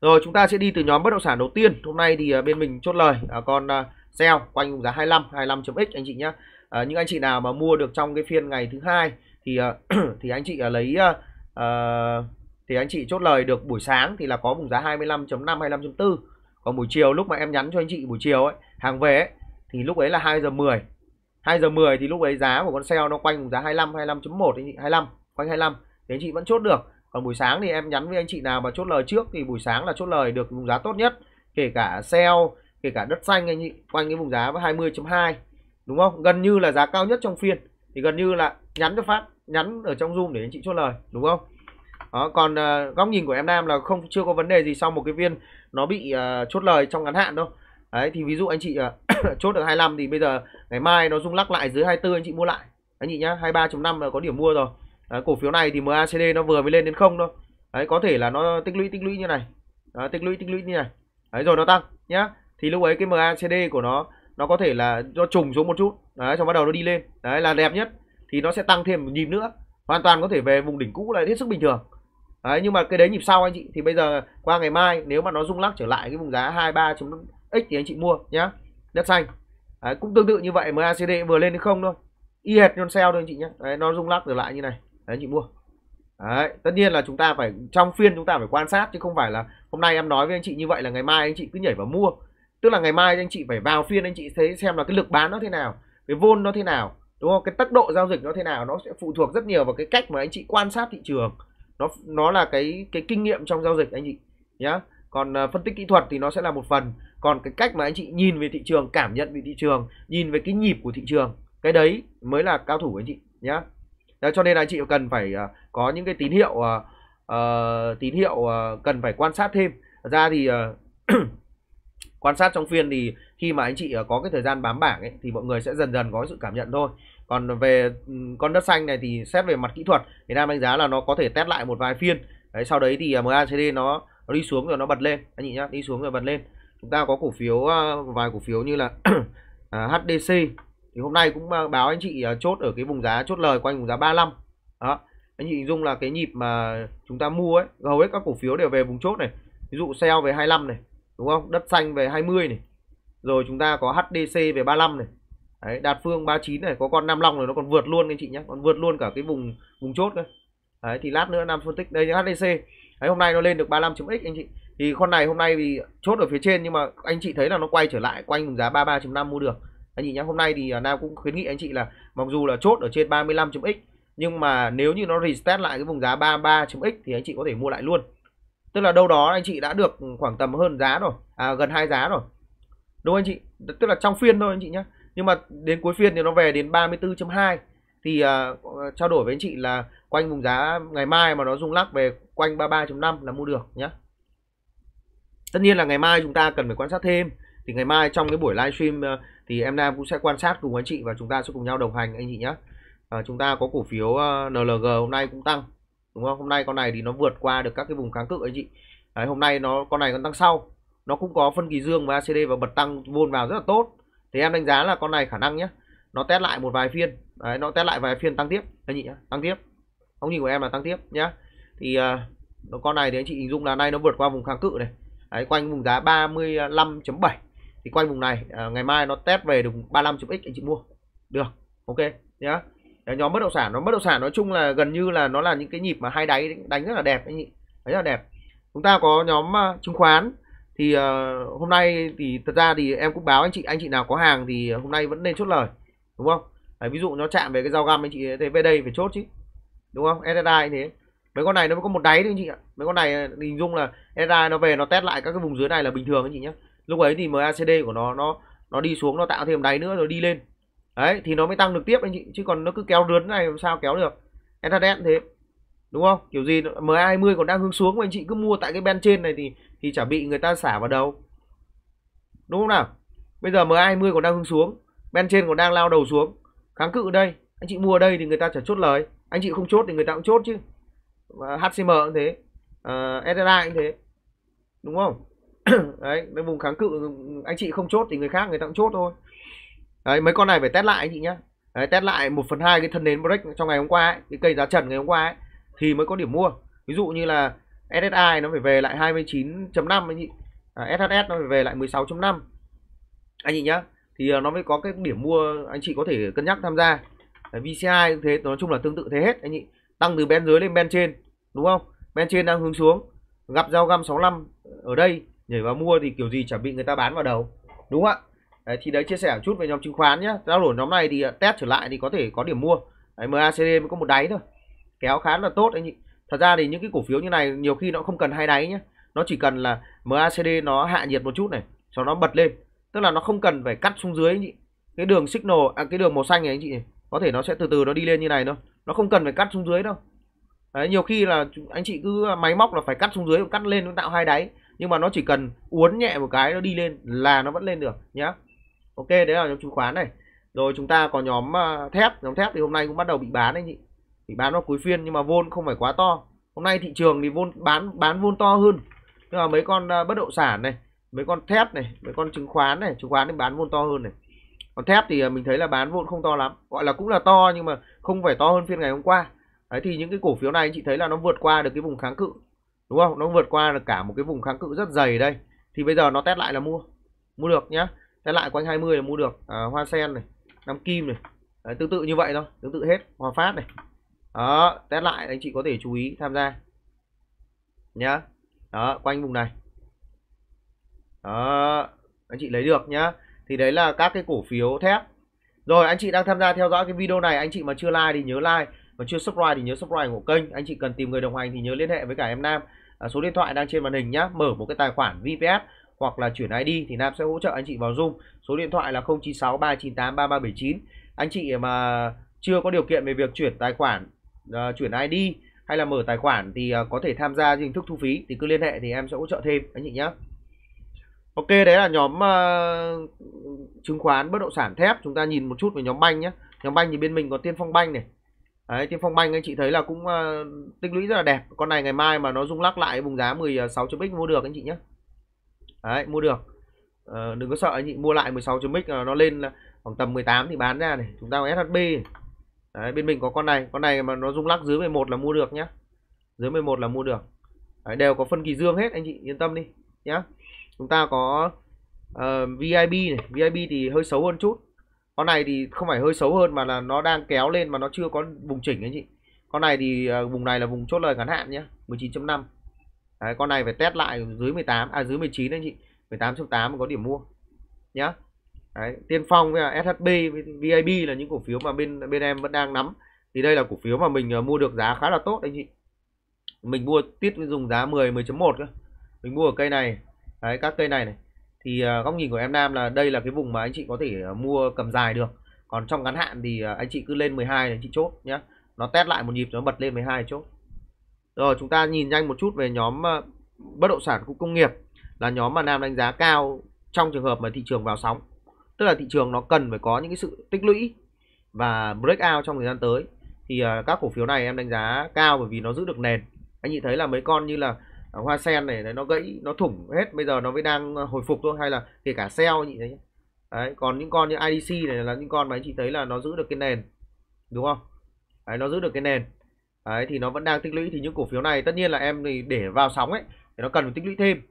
Rồi chúng ta sẽ đi từ nhóm bất động sản đầu tiên. Hôm nay thì à, bên mình chốt lời con sale quanh giá 25 25.x anh chị nhá à, những anh chị nào mà mua được trong cái phiên ngày thứ hai thì ờ, thì anh chị ờ, lấy uh, thì anh chị chốt lời được buổi sáng thì là có vùng giá 25.5 25.4 còn buổi chiều lúc mà em nhắn cho anh chị buổi chiều ấy hàng về ấy, thì lúc ấy là 2 giờ 10 2 giờ 10 thì lúc ấy giá của con sale nó quanh vùng giá 25 25.1 anh chị 25 quanh 25 thì anh chị vẫn chốt được còn buổi sáng thì em nhắn với anh chị nào mà chốt lời trước thì buổi sáng là chốt lời được vùng giá tốt nhất kể cả sale kể cả đất xanh anh chị quanh cái vùng giá 20.2 đúng không gần như là giá cao nhất trong phiên thì gần như là nhắn cho phát nhắn ở trong zoom để anh chị chốt lời đúng không đó, còn uh, góc nhìn của em Nam là không chưa có vấn đề gì sau một cái viên nó bị uh, chốt lời trong ngắn hạn đâu đấy thì ví dụ anh chị uh, chốt được 25 thì bây giờ ngày mai nó rung lắc lại dưới 24 anh chị mua lại anh chị nhá 23.5 là có điểm mua rồi đấy, cổ phiếu này thì MACD nó vừa mới lên đến không thôi đấy có thể là nó tích lũy tích lũy như này đấy, tích lũy tích lũy như này đấy rồi nó tăng nhá thì lúc ấy cái MACD của nó nó có thể là nó trùng xuống một chút đấy xong bắt đầu nó đi lên đấy là đẹp nhất thì nó sẽ tăng thêm một nhịp nữa hoàn toàn có thể về vùng đỉnh cũ là hết sức bình thường đấy nhưng mà cái đấy nhịp sau anh chị thì bây giờ qua ngày mai nếu mà nó rung lắc trở lại cái vùng giá 23 x thì anh chị mua nhá đất xanh đấy, cũng tương tự như vậy MACD vừa lên đến không thôi y hệt non sell thôi anh chị nhé đấy, nó rung lắc trở lại như này đấy anh chị mua Đấy, tất nhiên là chúng ta phải trong phiên chúng ta phải quan sát chứ không phải là hôm nay em nói với anh chị như vậy là ngày mai anh chị cứ nhảy vào mua tức là ngày mai anh chị phải vào phiên anh chị thấy xem là cái lực bán nó thế nào cái vôn nó thế nào đúng không cái tốc độ giao dịch nó thế nào nó sẽ phụ thuộc rất nhiều vào cái cách mà anh chị quan sát thị trường nó nó là cái cái kinh nghiệm trong giao dịch anh chị nhá còn uh, phân tích kỹ thuật thì nó sẽ là một phần còn cái cách mà anh chị nhìn về thị trường cảm nhận về thị trường nhìn về cái nhịp của thị trường cái đấy mới là cao thủ của anh chị nhé. đó, cho nên là anh chị cần phải uh, có những cái tín hiệu uh, uh, tín hiệu uh, cần phải quan sát thêm Thật ra thì uh, quan sát trong phiên thì khi mà anh chị ờ, có cái thời gian bám bảng ấy, thì mọi người sẽ dần dần có sự cảm nhận thôi còn về ừ, con đất xanh này thì xét về mặt kỹ thuật Việt Nam đánh giá là nó có thể test lại một vài phiên đấy, sau đấy thì ờ, MACD nó, nó đi xuống rồi nó bật lên anh chị nhá đi xuống rồi bật lên chúng ta có cổ phiếu ờ, vài cổ phiếu như là HDC à, thì hôm nay cũng báo anh chị chốt ở cái vùng giá chốt lời quanh vùng giá 35 đó anh chị hình dung là cái nhịp mà chúng ta mua ấy hầu hết các cổ phiếu đều về vùng chốt này ví dụ sell về 25 này đúng không đất xanh về 20 này rồi chúng ta có HDC về 35 này Đấy, đạt phương 39 này có con Nam Long rồi nó còn vượt luôn anh chị nhé còn vượt luôn cả cái vùng vùng chốt nữa Đấy, thì lát nữa Nam phân tích đây HDC Đấy, hôm nay nó lên được 35.x anh chị thì con này hôm nay thì chốt ở phía trên nhưng mà anh chị thấy là nó quay trở lại quanh vùng giá 33.5 mua được anh chị nhé hôm nay thì à, Nam cũng khuyến nghị anh chị là mặc dù là chốt ở trên 35.x nhưng mà nếu như nó restart lại cái vùng giá 33.x thì anh chị có thể mua lại luôn tức là đâu đó anh chị đã được khoảng tầm hơn giá rồi à, gần hai giá rồi đúng không anh chị tức là trong phiên thôi anh chị nhé nhưng mà đến cuối phiên thì nó về đến 34.2 thì uh, trao đổi với anh chị là quanh vùng giá ngày mai mà nó rung lắc về quanh 33.5 là mua được nhé tất nhiên là ngày mai chúng ta cần phải quan sát thêm thì ngày mai trong cái buổi livestream uh, thì em Nam cũng sẽ quan sát cùng anh chị và chúng ta sẽ cùng nhau đồng hành anh chị nhé uh, à, chúng ta có cổ phiếu uh, NLG hôm nay cũng tăng đúng không hôm nay con này thì nó vượt qua được các cái vùng kháng cự anh chị đấy, hôm nay nó con này còn tăng sau nó cũng có phân kỳ dương và ACD và bật tăng vôn vào rất là tốt thì em đánh giá là con này khả năng nhé nó test lại một vài phiên đấy nó test lại vài phiên tăng tiếp anh chị tăng tiếp không nhìn của em là tăng tiếp nhá thì uh, con này thì anh chị hình dung là nay nó vượt qua vùng kháng cự này đấy, quanh vùng giá 35.7 thì quanh vùng này uh, ngày mai nó test về được 35.x anh chị mua được ok nhá yeah. Đấy, nhóm bất động sản nó bất động sản nói chung là gần như là nó là những cái nhịp mà hai đáy đánh rất là đẹp anh chị rất là đẹp chúng ta có nhóm uh, chứng khoán thì uh, hôm nay thì thật ra thì em cũng báo anh chị anh chị nào có hàng thì hôm nay vẫn nên chốt lời đúng không Đấy, ví dụ nó chạm về cái dao găm anh chị thế về đây phải chốt chứ đúng không SSI thế mấy con này nó mới có một đáy thôi anh chị ạ mấy con này à, hình dung là SSI nó về nó test lại các cái vùng dưới này là bình thường anh chị nhé lúc ấy thì MACD của nó nó nó đi xuống nó tạo thêm đáy nữa rồi đi lên đấy thì nó mới tăng được tiếp anh chị chứ còn nó cứ kéo lớn này làm sao kéo được Ethernet thế đúng không kiểu gì M20 còn đang hướng xuống mà anh chị cứ mua tại cái ben trên này thì thì chả bị người ta xả vào đâu đúng không nào bây giờ M20 còn đang hướng xuống ben trên còn đang lao đầu xuống kháng cự đây anh chị mua ở đây thì người ta chả chốt lời anh chị không chốt thì người ta cũng chốt chứ HCM cũng thế uh, ờ, SLA cũng thế đúng không đấy cái vùng kháng cự anh chị không chốt thì người khác người ta cũng chốt thôi đấy mấy con này phải test lại anh chị nhá đấy, test lại 1 phần hai cái thân nến break trong ngày hôm qua ấy, cái cây giá trần ngày hôm qua ấy, thì mới có điểm mua ví dụ như là SSI nó phải về lại 29.5 anh chị à, SHS nó phải về lại 16.5 anh chị nhá thì à, nó mới có cái điểm mua anh chị có thể cân nhắc tham gia VCI cũng thế nói chung là tương tự thế hết anh chị tăng từ bên dưới lên bên trên đúng không bên trên đang hướng xuống gặp dao găm 65 ở đây nhảy vào mua thì kiểu gì chả bị người ta bán vào đầu đúng không ạ đấy, thì đấy chia sẻ một chút về nhóm chứng khoán nhé trao đổi nhóm này thì à, test trở lại thì có thể có điểm mua đấy, MACD mới có một đáy thôi kéo khá là tốt anh thật ra thì những cái cổ phiếu như này nhiều khi nó không cần hai đáy nhé nó chỉ cần là MACD nó hạ nhiệt một chút này cho nó bật lên tức là nó không cần phải cắt xuống dưới anh chị cái đường signal à, cái đường màu xanh này anh chị này. có thể nó sẽ từ từ nó đi lên như này thôi nó không cần phải cắt xuống dưới đâu Đấy, nhiều khi là anh chị cứ à, máy móc là phải cắt xuống dưới cắt lên nó tạo hai đáy nhưng mà nó chỉ cần uốn nhẹ một cái nó đi lên là nó vẫn lên được nhé ok đấy là nhóm chứng khoán này rồi chúng ta có nhóm ờ, thép nhóm thép thì hôm nay cũng bắt đầu bị bán đấy chị. bị bán vào cuối phiên nhưng mà vôn không phải quá to hôm nay thị trường thì vôn bán bán vôn to hơn nhưng mà mấy con ờ, bất động sản này mấy con thép này mấy con chứng khoán này chứng khoán thì bán vôn to hơn này còn thép thì ờ, mình thấy là bán vôn không to lắm gọi là cũng là to nhưng mà không phải to hơn phiên ngày hôm qua đấy thì những cái cổ phiếu này anh chị thấy là nó vượt qua được cái vùng kháng cự đúng không nó vượt qua được cả một cái vùng kháng cự rất dày đây thì bây giờ nó test lại là mua mua được nhá Thế lại quanh 20 là mua được à, hoa sen này, năm kim này. Đấy, tương tự như vậy thôi, tương tự hết, hòa phát này. Đó, test lại anh chị có thể chú ý tham gia. Nhá. Đó, quanh vùng này. Đó, anh chị lấy được nhá. Thì đấy là các cái cổ phiếu thép. Rồi anh chị đang tham gia theo dõi cái video này, anh chị mà chưa like thì nhớ like và chưa subscribe thì nhớ subscribe của kênh. Anh chị cần tìm người đồng hành thì nhớ liên hệ với cả em Nam. À, số điện thoại đang trên màn hình nhá. Mở một cái tài khoản VPS hoặc là chuyển ID thì Nam sẽ hỗ trợ anh chị vào Zoom. Số điện thoại là 096 398 3379. Anh chị mà chưa có điều kiện về việc chuyển tài khoản, uh, chuyển ID hay là mở tài khoản thì uh, có thể tham gia hình thức thu phí thì cứ liên hệ thì em sẽ hỗ trợ thêm anh chị nhé. Ok đấy là nhóm uh, chứng khoán bất động sản thép chúng ta nhìn một chút về nhóm banh nhé. Nhóm banh thì bên mình có Tiên Phong Banh này. Đấy, Tiên Phong Banh anh chị thấy là cũng uh, tích lũy rất là đẹp. Con này ngày mai mà nó rung lắc lại vùng giá 16.x mua được anh chị nhé đấy mua được à, đừng có sợ anh chị mua lại 16 chấm mic nó lên khoảng tầm 18 thì bán ra này chúng ta có SHB đấy, bên mình có con này con này mà nó rung lắc dưới 11 là mua được nhá dưới 11 là mua được đấy, đều có phân kỳ dương hết anh chị yên tâm đi nhá chúng ta có uh, ờ, VIP này VIP thì hơi xấu hơn chút con này thì không phải hơi xấu hơn mà là nó đang kéo lên mà nó chưa có vùng chỉnh anh chị con này thì uh, vùng này là vùng chốt lời ngắn hạn nhé 19.5 Đấy, con này phải test lại dưới 18 à dưới 19 anh chị 18 trong 8 có điểm mua nhá Đấy, tiên phong với SHB với VIB là những cổ phiếu mà bên bên em vẫn đang nắm thì đây là cổ phiếu mà mình à, mua được giá khá là tốt anh chị mình mua tiết dùng giá 10 10.1 cơ mình mua ở cây này đấy các cây này này thì à, góc nhìn của em Nam là đây là cái vùng mà anh chị có thể à, mua cầm dài được còn trong ngắn hạn thì anh chị cứ lên 12 này anh chị chốt nhá. nó test lại một nhịp nó bật lên 12 chốt rồi chúng ta nhìn nhanh một chút về nhóm ờ, bất động sản khu công nghiệp là nhóm mà Nam đánh giá cao trong trường hợp mà thị trường vào sóng. Tức là thị trường nó cần phải có những cái sự tích lũy và breakout trong thời gian tới. Thì ờ, các cổ phiếu này em đánh giá cao bởi vì nó giữ được nền. Anh chị thấy là mấy con như là hoa sen này nó gãy, nó thủng hết, bây giờ nó mới đang ờ, hồi phục thôi hay là kể cả sell chị thấy. Đấy, còn những con như IDC này là những con mà anh chị thấy là nó giữ được cái nền. Đúng không? Đấy, nó giữ được cái nền đấy thì nó vẫn đang tích lũy thì những cổ phiếu này tất nhiên là em để vào sóng ấy thì nó cần phải tích lũy thêm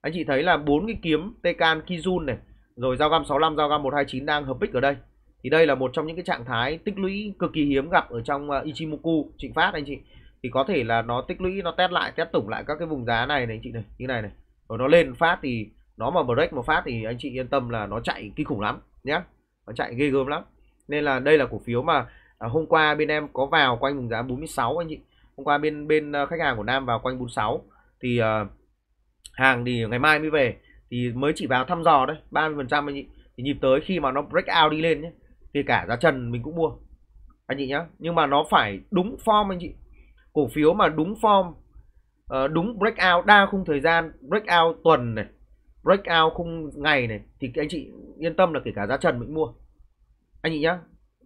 anh chị thấy là bốn cái kiếm Tekan Kijun này rồi giao găm 65 giao găm 129 đang hợp bích ở đây thì đây là một trong những cái trạng thái tích lũy cực kỳ hiếm gặp ở trong à, Ichimoku Trịnh Phát anh chị thì có thể là nó tích lũy nó test lại test tổng lại các cái vùng giá này này anh chị này như này này rồi nó lên phát thì nó mà break một phát thì anh chị yên tâm là nó chạy kinh khủng lắm nhé nó chạy ghê gớm lắm nên là đây là cổ phiếu mà à, hôm qua bên em có vào quanh vùng giá 46 anh chị hôm qua bên bên ờ, khách hàng của Nam vào quanh 46 thì uh, hàng thì ngày mai mới về thì mới chỉ vào thăm dò đấy 30 anh chị thì nhịp tới khi mà nó break out đi lên nhé thì cả giá trần mình cũng mua anh chị nhá nhưng mà nó phải đúng form anh chị cổ phiếu mà đúng form uh, đúng breakout đa khung thời gian breakout tuần này breakout khung ngày này thì anh chị yên tâm là kể cả giá trần mình mua anh chị nhá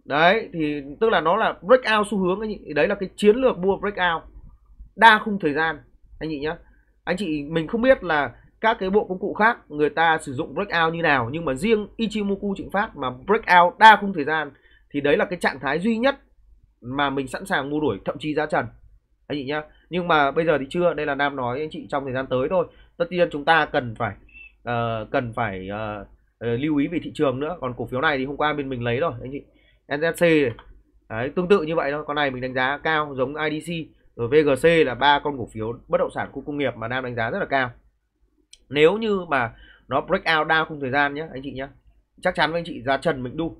đấy thì tức là nó là breakout xu hướng anh chị đấy là cái chiến lược mua breakout đa khung thời gian anh chị nhé anh chị mình không biết là các cái bộ công cụ khác người ta sử dụng breakout như nào nhưng mà riêng Ichimoku Trịnh Phát mà breakout đa khung thời gian thì đấy là cái trạng thái duy nhất mà mình sẵn sàng mua đuổi thậm chí giá trần anh chị nhá nhưng mà bây giờ thì chưa đây là Nam nói anh chị trong thời gian tới thôi tất nhiên chúng ta cần phải uh, cần phải uh, lưu ý về thị trường nữa còn cổ phiếu này thì hôm qua bên mình lấy rồi anh chị SFC đấy, tương tự như vậy thôi con này mình đánh giá cao giống IDC ở VGC là ba con cổ phiếu bất động sản khu công nghiệp mà Nam đánh giá rất là cao nếu như mà nó break out down không thời gian nhé anh chị nhé chắc chắn với anh chị giá trần mình đu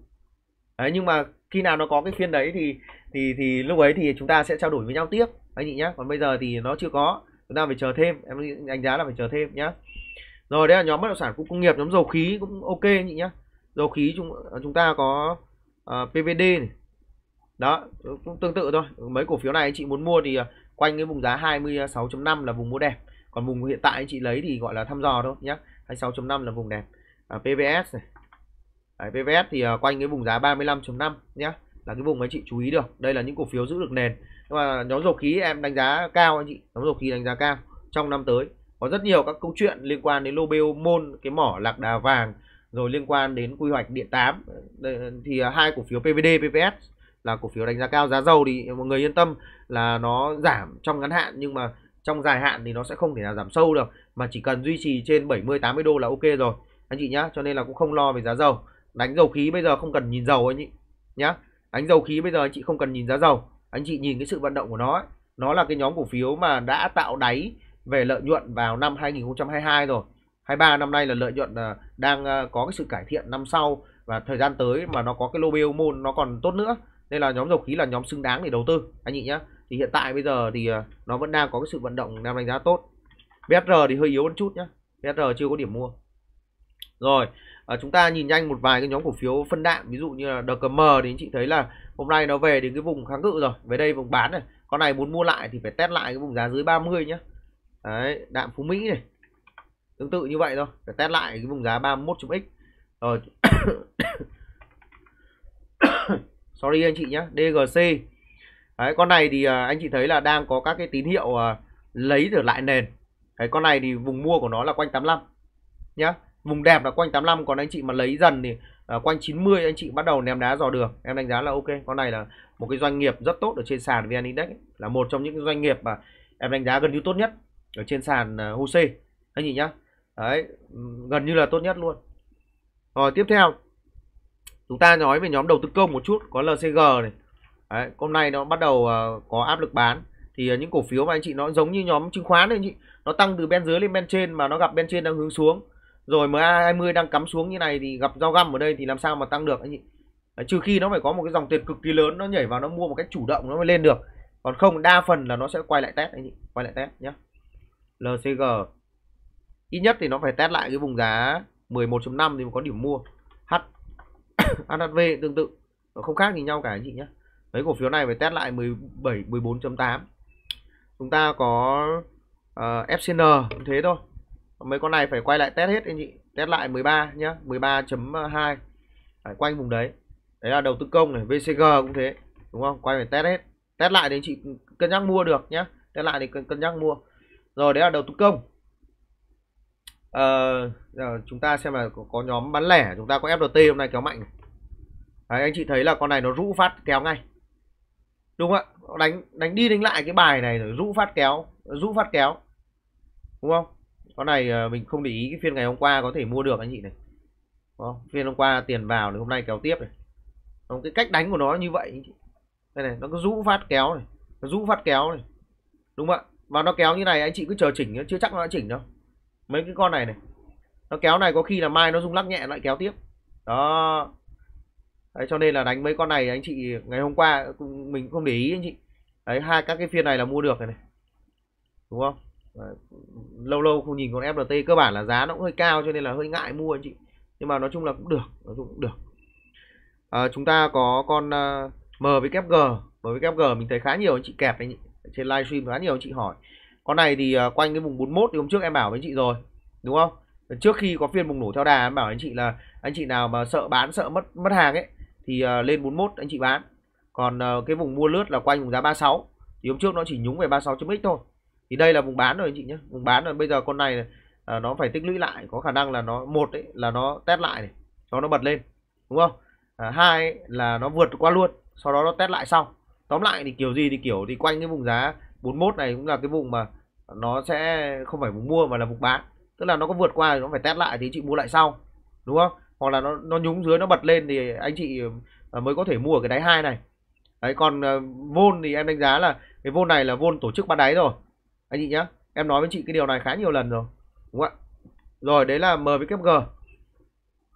đấy nhưng mà khi nào nó có cái phiên đấy thì thì thì lúc ấy thì chúng ta sẽ trao đổi với nhau tiếp anh chị nhé còn bây giờ thì nó chưa có chúng ta phải chờ thêm em đánh giá là phải chờ thêm nhé rồi đây là nhóm bất động sản khu công nghiệp nhóm dầu khí cũng ok anh chị nhé dầu khí chúng chúng ta có Ờ, PVD này. Đó, cũng tương tự thôi. Mấy cổ phiếu này anh chị muốn mua thì ờ, quanh cái vùng giá 26.5 là vùng mua đẹp. Còn vùng hiện tại anh chị lấy thì gọi là thăm dò thôi nhé. 26.5 là vùng đẹp. Uh, ờ, PVS này. Đấy, PVS thì quanh cái vùng giá 35.5 nhé là cái vùng anh chị chú ý được. Đây là những cổ phiếu giữ được nền. Nhưng mà nhóm dầu khí em đánh giá cao anh chị, nhóm dầu khí đánh giá cao trong năm tới. Có rất nhiều các câu chuyện liên quan đến Lô Bêu Môn, cái mỏ lạc đà vàng, rồi liên quan đến quy hoạch điện 8 thì à, hai cổ phiếu PVD PVS là cổ phiếu đánh giá cao giá dầu thì mọi người yên tâm là nó giảm trong ngắn hạn nhưng mà trong dài hạn thì nó sẽ không thể nào giảm sâu được mà chỉ cần duy trì trên 70 80 đô là ok rồi anh chị nhá cho nên là cũng không lo về giá dầu đánh dầu khí bây giờ không cần nhìn dầu anh chị nhá đánh dầu khí bây giờ anh chị không cần nhìn giá dầu anh chị nhìn cái sự vận động của nó ấy. nó là cái nhóm cổ phiếu mà đã tạo đáy về lợi nhuận vào năm 2022 rồi 23 năm nay là lợi nhuận ờ, đang ờ, có cái sự cải thiện năm sau và thời gian tới mà nó có cái lô bêu môn nó còn tốt nữa nên là nhóm dầu khí là nhóm xứng đáng để đầu tư anh chị nhé thì hiện tại bây giờ thì ờ, nó vẫn đang có cái sự vận động đang đánh giá tốt BSR thì hơi yếu một chút nhé BSR chưa có điểm mua rồi à, chúng ta nhìn nhanh một vài cái nhóm cổ phiếu phân đạm ví dụ như là DKM thì anh chị thấy là hôm nay nó về đến cái vùng kháng cự rồi về đây vùng bán này con này muốn mua lại thì phải test lại cái vùng giá dưới 30 nhé Đấy, đạm phú mỹ này tương tự như vậy thôi để test lại cái vùng giá 31 chục x rồi sorry anh chị nhé DGC đấy con này thì à, anh chị thấy là đang có các cái tín hiệu à, lấy trở lại nền đấy con này thì vùng mua của nó là quanh 85 nhá vùng đẹp là quanh 85 còn anh chị mà lấy dần thì à, quanh 90 anh chị bắt đầu ném đá dò đường em đánh giá là ok con này là một cái doanh nghiệp rất tốt ở trên sàn vn index ấy. là một trong những doanh nghiệp mà em đánh giá gần như tốt nhất ở trên sàn à, HOSE anh chị nhá đấy gần như là tốt nhất luôn rồi tiếp theo chúng ta nói về nhóm đầu tư công một chút có LCG này đấy, hôm nay nó bắt đầu uh, có áp lực bán thì uh, những cổ phiếu mà anh chị nó giống như nhóm chứng khoán đấy anh chị nó tăng từ bên dưới lên bên trên mà nó gặp bên trên đang hướng xuống rồi MA20 đang cắm xuống như này thì gặp dao găm ở đây thì làm sao mà tăng được anh chị trừ khi nó phải có một cái dòng tiền cực kỳ lớn nó nhảy vào nó mua một cách chủ động nó mới lên được còn không đa phần là nó sẽ quay lại test anh chị quay lại test nhé LCG ít nhất thì nó phải test lại cái vùng giá 11.5 thì mới có điểm mua H HHV tương tự nó không khác gì nhau cả anh chị nhé mấy cổ phiếu này phải test lại 17 14.8 chúng ta có uh, ờ, FCN cũng thế thôi mấy con này phải quay lại test hết anh chị test lại 13 nhá 13.2 phải quanh vùng đấy đấy là đầu tư công này VCG cũng thế đúng không quay phải test hết test lại thì anh chị cân nhắc mua được nhá test lại thì cân, cân nhắc mua rồi đấy là đầu tư công uh, chúng ta xem là có, có nhóm bán lẻ chúng ta có FLT hôm nay kéo mạnh Đấy, anh chị thấy là con này nó rũ phát kéo ngay đúng không ạ đánh đánh đi đánh lại cái bài này rồi rũ phát kéo rũ phát kéo đúng không con này ờ, mình không để ý cái phiên ngày hôm qua có thể mua được anh chị này đúng không? phiên hôm qua tiền vào thì hôm nay kéo tiếp này đúng, cái cách đánh của nó như vậy anh đây này nó cứ rũ phát kéo này nó rũ phát kéo này đúng không ạ và nó kéo như này anh chị cứ chờ chỉnh chưa chắc nó đã chỉnh đâu mấy cái con này này nó kéo này có khi là mai nó rung lắc nhẹ lại kéo tiếp đó đấy, cho nên là đánh mấy con này anh chị ngày hôm qua mình không để ý anh chị đấy hai các cái phiên này là mua được này, này. đúng không đấy, lâu lâu không nhìn con flt cơ bản là giá nó cũng hơi cao cho nên là hơi ngại mua anh chị nhưng mà nói chung là cũng được nói chung cũng được à, chúng ta có con uh, ờ, mvkg mvkg mình thấy khá nhiều anh chị kẹp đấy trên livestream khá nhiều anh chị hỏi con này thì à, quanh cái vùng 41 thì hôm trước em bảo với anh chị rồi đúng không trước khi có phiên bùng nổ theo đà em bảo anh chị là anh chị nào mà sợ bán sợ mất mất hàng ấy thì à, lên 41 anh chị bán còn à, cái vùng mua lướt là quanh vùng giá 36 thì hôm trước nó chỉ nhúng về 36.x thôi thì đây là vùng bán rồi anh chị nhé vùng bán rồi bây giờ con này à, nó phải tích lũy lại có khả năng là nó một ấy, là nó test lại này cho nó bật lên đúng không à, hai ấy, là nó vượt qua luôn sau đó nó test lại sau tóm lại thì kiểu gì thì kiểu thì quanh cái vùng giá 41 này cũng là cái vùng mà nó sẽ không phải vùng mua mà là vùng bán tức là nó có vượt qua thì nó phải test lại thì chị mua lại sau đúng không hoặc là nó nó nhúng dưới nó bật lên thì anh chị à, mới có thể mua ở cái đáy hai này đấy còn à, vôn thì em đánh giá là cái vôn này là vôn tổ chức bắt đáy rồi anh chị nhá em nói với chị cái điều này khá nhiều lần rồi đúng không ạ rồi đấy là mvkg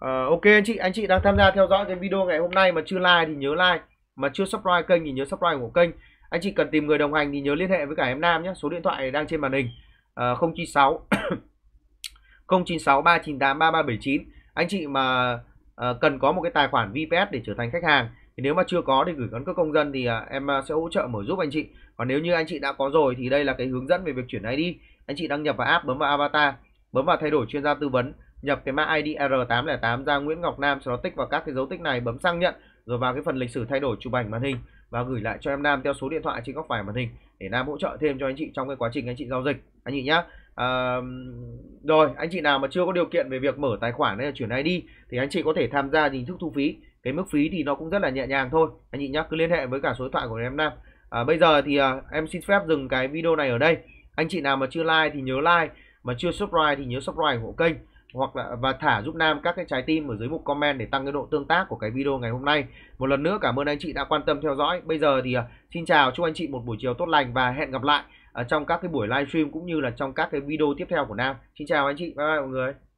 à, ok anh chị anh chị đang tham gia theo dõi cái video ngày hôm nay mà chưa like thì nhớ like mà chưa subscribe kênh thì nhớ subscribe của kênh anh chị cần tìm người đồng hành thì nhớ liên hệ với cả em Nam nhé số điện thoại đang trên màn hình uh, 096 096 398 3379 anh chị mà uh, cần có một cái tài khoản VPS để trở thành khách hàng thì nếu mà chưa có thì gửi căn cước công dân thì uh, em à, sẽ hỗ trợ mở giúp anh chị còn nếu như anh chị đã có rồi thì đây là cái hướng dẫn về việc chuyển ID anh chị đăng nhập vào app bấm vào avatar bấm vào thay đổi chuyên gia tư vấn nhập cái mã ID R808 ra Nguyễn Ngọc Nam sau đó tích vào các cái dấu tích này bấm xác nhận rồi vào cái phần lịch sử thay đổi chụp ảnh màn hình và gửi lại cho em Nam theo số điện thoại trên góc phải màn hình để Nam hỗ trợ thêm cho anh chị trong cái quá trình anh chị giao dịch anh chị nhé à, rồi anh chị nào mà chưa có điều kiện về việc mở tài khoản hay là chuyển ID thì anh chị có thể tham gia hình thức thu phí cái mức phí thì nó cũng rất là nhẹ nhàng thôi anh chị nhé cứ liên hệ với cả số điện thoại của em Nam à, bây giờ thì à, em xin phép dừng cái video này ở đây anh chị nào mà chưa like thì nhớ like mà chưa subscribe thì nhớ subscribe ủng hộ kênh hoặc là và thả giúp Nam các cái trái tim ở dưới mục comment để tăng cái độ tương tác của cái video ngày hôm nay. Một lần nữa cảm ơn anh chị đã quan tâm theo dõi. Bây giờ thì à, xin chào, chúc anh chị một buổi chiều tốt lành và hẹn gặp lại ở trong các cái buổi livestream cũng như là trong các cái video tiếp theo của Nam. Xin chào anh chị, bye bye mọi người.